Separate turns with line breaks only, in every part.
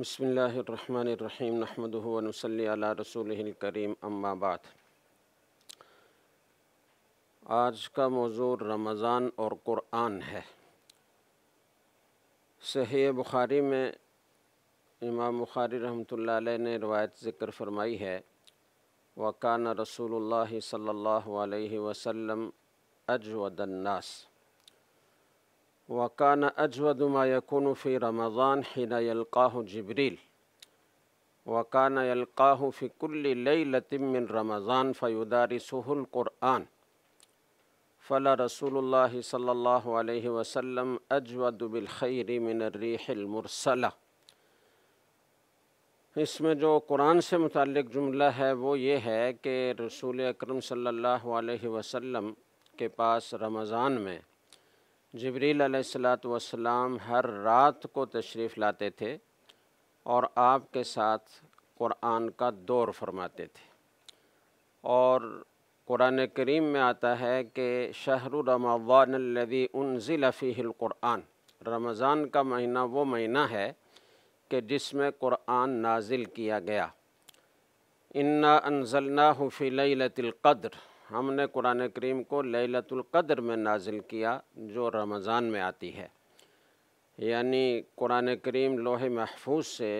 बसमीम नहमदनसली करीम अम्माबाद आज का मौजू रमज़ान और क़ुरान है सही बुखारी में इमाम बुखारी रहमत ने रवायत ज़िक्र फरमाई है वकान रसूल सल्ला वसम अजवदन्नास वकान في كل फ़ी रमज़ान رمضان فيدارسه जबरील वकान رسول الله صلى الله फ़ला रसूल أجود بالخير من الريح المرسلة इसमें जो कुरान से मुतक़ जुमला है वो ये है कि रसूल अकरम सल्लल्लाहु अलैहि वसल्लम के पास रमज़ान में जबरील अलैहिस्सलाम हर रात को तशरीफ़ लाते थे और आपके साथ क़ुरान का दौर फरमाते थे और क़ुरान करीम में आता है कि शहर रमज़ानदी उनज़िलफ़ीक़ुरान रमज़ान का महीना वो महीना है कि जिसमें क़ुरान नाजिल किया गया इन्ना अनजलना हफ़ी लतिलक़द्र हमने कुरान करीम को लैलतुल कद्र में नाजिल किया जो रमज़ान में आती है यानी कुरान करीम लोहे महफूज से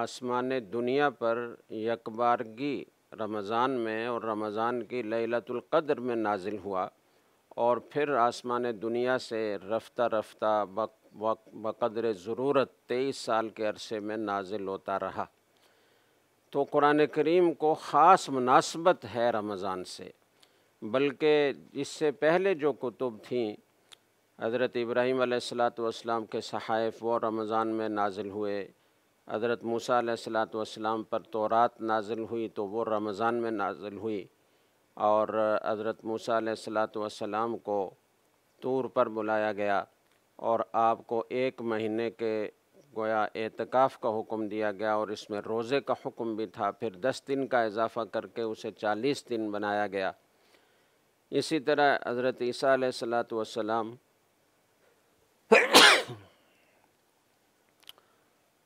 आसमान दुनिया पर यकबारगी रमज़ान में और रमज़ान की लैलतुल कद्र में नाजिल हुआ और फिर आसमान दुनिया से रफ्ता रफ्ता बकद्र ज़रूरत तेईस साल के अरसे में नाजिल होता रहा तो कुरान करीम को ख़ास मुनासबत है रमज़ान से बल्कि इससे पहले जो कुतुब थी हज़रत इब्राहीम अलैहिस्सलाम के सहाइफ़ वो रमज़ान में नाजिल हुए हज़रत मूसा अलैहिस्सलाम पर रात नाजिल हुई तो वो रमज़ान में नाजिल हुई और हज़रत मूसा अलैहिस्सलाम को तूर पर बुलाया गया और आपको एक महीने के गोया एतकाफ़ का हुक्म दिया गया और इसमें रोज़े का हुक्म भी था फिर दस दिन का इजाफ़ा करके उसे चालीस दिन बनाया गया इसी तरह हज़रत ईसा सलात वसलाम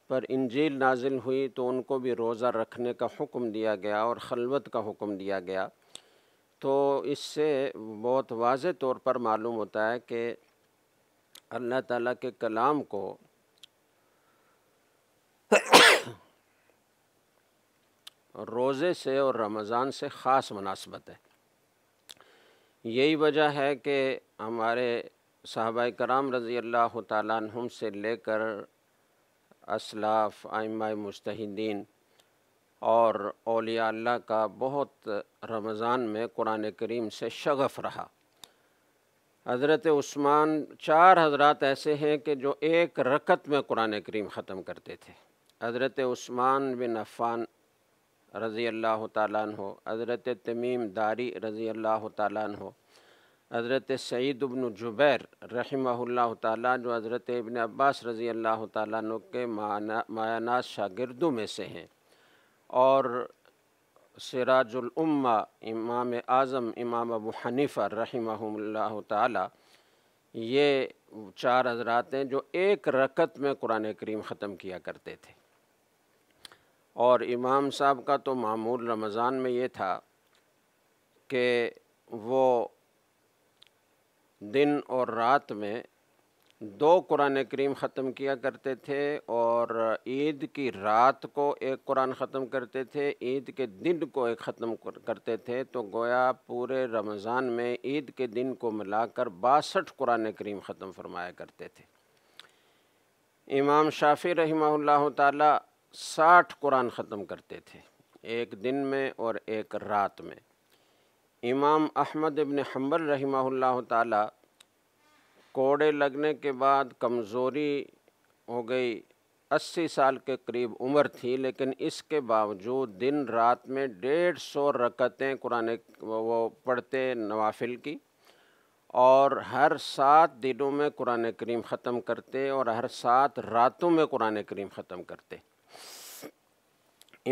पर इंजील नाजिल हुई तो उनको भी रोज़ा रखने का हुक्म दिया गया और खलवत का हुक्म दिया गया तो इससे बहुत वाज तौर पर मालूम होता है कि अल्लाह ताला के कलाम को रोज़े से और रमज़ान से ख़ास मुनासबत है यही वजह है कि हमारे साहबा कराम रज़ी अल्लाह तुम से लेकर असलाफ आइम मुश्तिन और अलिया अल्लाह का बहुत रमज़ान में कुरान करीम से शगफ़ रहा हज़रत उस्मान चार हजरात ऐसे हैं कि जो एक रकत में कुरान करीम ख़त्म करते थे हज़रत उस्मान बिन अफ़ान रज़ी अल्लाह हो हज़रत तमीम दारी रज़ी अल्लाह हो हज़रत सईद अबन जुबैर रहमल्ला ताली जो हज़रत इबन अब्बास रज़ी अल्लाह तु के मायानास शागिर्दों में से हैं और सराजुल्मा इमाम आज़म इमाम अबू हनीफ़ा रहमल्ला ते ये चार हजरात हैं जो एक रकत में कुरान करीम ख़त्म किया करते थे और इमाम साहब का तो मामूल रमज़ान में ये था कि वो दिन और रात में दो कुरान करीम ख़त्म किया करते थे और ईद की रात को एक कुरान ख़त्म करते थे ईद के दिन को एक ख़त्म करते थे तो गोया पूरे रमज़ान में ईद के दिन को मिलाकर बासठ कुरान करीम ख़त्म फरमाया करते थे इमाम शाफी रही ताला साठ कुरान ख़त्म करते थे एक दिन में और एक रात में इमाम अहमद इबन हम्बल रही ताला कोड़े लगने के बाद कमज़ोरी हो गई अस्सी साल के करीब उम्र थी लेकिन इसके बावजूद दिन रात में डेढ़ सौ रकतें कुरान वो पढ़ते नवाफिल की और हर सात दिनों में कुरान करीम ख़त्म करते और हर सात रातों में कुरान करीम ख़त्म करते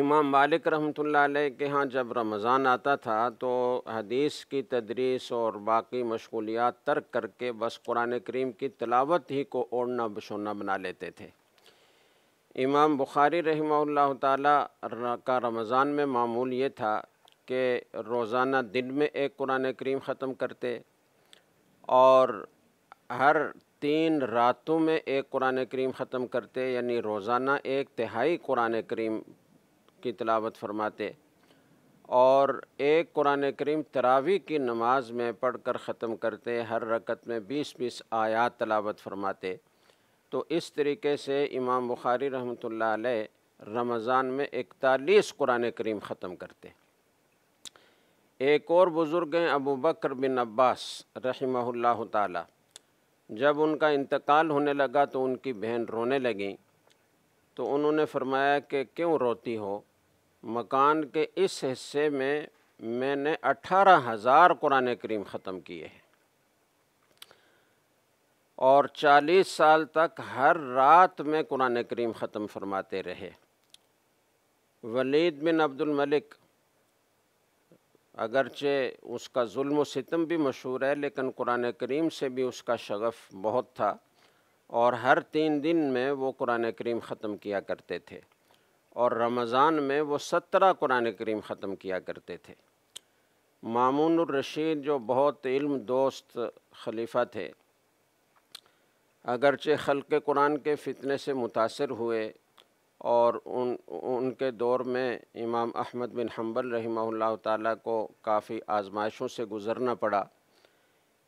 इमाम मालिक रहमतुल्लाह के यहाँ जब रमज़ान आता था तो हदीस की तदरीस और बाकी मशगूलियात तर्क करके बस कुरान करीम की तलावत ही को ओढ़ना बछोड़ना बना लेते थे इमाम बुखारी रही ताला का रमज़ान में मामूल ये था कि रोज़ाना दिन में एक कुरान करीम ख़त्म करते और हर तीन रातों में एक कुरान करीम ख़त्म करते यानी रोज़ाना एक तिहाई कुरान करीम की तलावत फरमाते और एक कुरान करीम तरावी की नमाज में पढ़ कर ख़त्म करते हर रकत में बीस बीस आयात तलावत फरमाते तो इस तरीके से इमाम बुखारी रहमत रमज़ान में इकतालीस कुरान करीम ख़त्म करते एक और बुज़ुर्ग हैं अबू बकर बिन अब्बास रहीमल्ला ताली जब उनका इंतकाल होने लगा तो उनकी बहन रोने लगी तो उन्होंने फरमाया कि क्यों रोती हो मकान के इस हिस्से में मैंने अठारह हज़ार कुरान करीम ख़त्म किए हैं और चालीस साल तक हर रात में कुरान करीम ख़त्म फरमाते रहे वलीद बिन अब्दुल मलिक अगरचे उसका जुल्म सितम भी मशहूर है लेकिन कुरान करीम से भी उसका शगफ़ बहुत था और हर तीन दिन में वो कुरान करीम ख़त्म किया करते थे और रमज़ान में वो सत्रह कुरान करीम ख़त्म किया करते थे मामून रशीद जो बहुत इल्म दोस्त खलीफा थे अगरचे खल के कुरान के फितने से मुतासर हुए और उन उनके दौर में इमाम अहमद बिन हम्बल रही ताला को काफ़ी आजमाइशों से गुज़रना पड़ा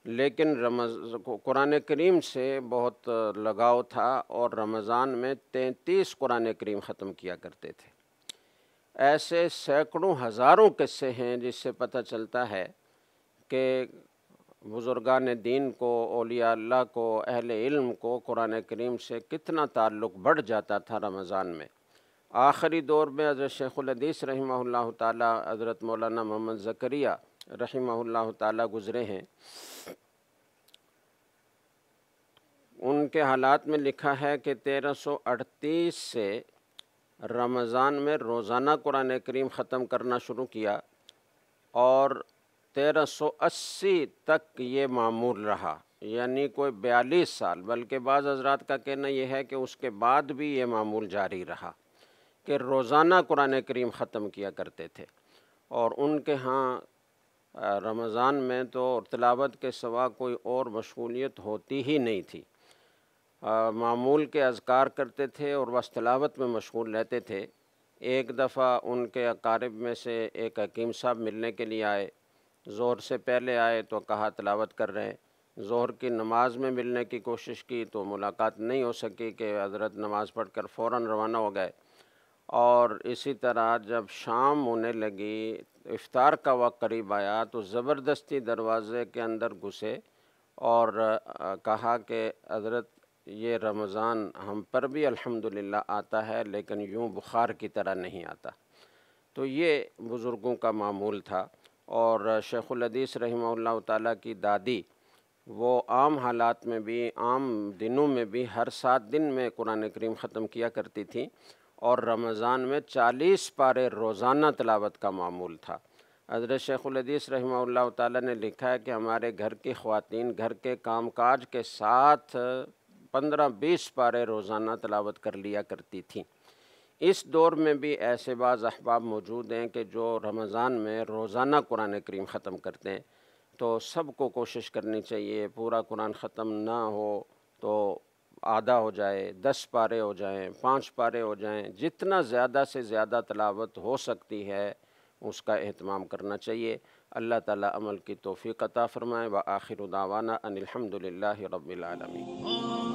लेकिन रमज़ कुरान करीम से बहुत लगाव था और रमज़ान में तैंतीस कुरान करीम ख़त्म किया करते थे ऐसे सैकड़ों हज़ारों किस्से हैं जिससे पता चलता है कि बुज़ुर्गान दीन को अलिया अल्लाह को अहल इल्म को कुरान करीम से कितना ताल्लुक़ बढ़ जाता था रमज़ान में आखिरी दौर में हज़रत शेखुलदीस रही तज़रत मौलाना मोहम्मद ज़करिया रही ताला गुज़रे हैं उनके हालात में लिखा है कि 1338 से रमज़ान में रोज़ाना कुरान करीम ख़त्म करना शुरू किया और 1380 तक ये मामूल रहा यानी कोई बयालीस साल बल्कि बाज़ हजरात का कहना यह है कि उसके बाद भी ये मामूल जारी रहा कि रोज़ाना कुरान करीम ख़त्म किया करते थे और उनके यहाँ रमज़ान में तो तलावत के सवा कोई और मशगूलियत होती ही नहीं थी मामूल के अजकार करते थे और बस तलावत में मशगूल रहते थे एक दफ़ा उनके अकारब में से एक हकीम साहब मिलने के लिए आए ज़ोर से पहले आए तो कहा तलावत कर रहे हैं ज़ोहर की नमाज़ में मिलने की कोशिश की तो मुलाकात नहीं हो सकी कि हज़रत नमाज़ पढ़ कर फ़ौर रवाना हो गए और इसी तरह जब शाम होने लगी इफ्तार का वक्त करीब आया तो ज़बरदस्ती दरवाज़े के अंदर घुसे और कहा कि हज़रत ये रमज़ान हम पर भी अल्हम्दुलिल्लाह आता है लेकिन यूँ बुखार की तरह नहीं आता तो ये बुज़ुर्गों का मामूल था और शेखुल हदीस रही ताली की दादी वो आम हालात में भी आम दिनों में भी हर सात दिन में कुरान करीम ख़त्म किया करती थी और रमज़ान में चालीस पारे रोज़ाना तलावत का मामूल था हजरत शेखुलदीस रही ताली ने लिखा है कि हमारे घर की ख़वान घर के कामकाज के साथ पंद्रह बीस पारे रोज़ाना तलावत कर लिया करती थी इस दौर में भी ऐसे बाज़ अहबाब मौजूद हैं कि जो रमज़ान में रोज़ाना कुरान करीम ख़त्म करते हैं तो सबको कोशिश करनी चाहिए पूरा कुरान ख़त्म ना हो तो आधा हो जाए दस पारे हो जाएं पाँच पारे हो जाएं जितना ज़्यादा से ज़्यादा तलावत हो सकती है उसका अहतमाम करना चाहिए अल्लाह ताला अमल की तोफ़ी कता फ़रमाए व आखिर दावाना अनिलहमदिल्ला रबालमी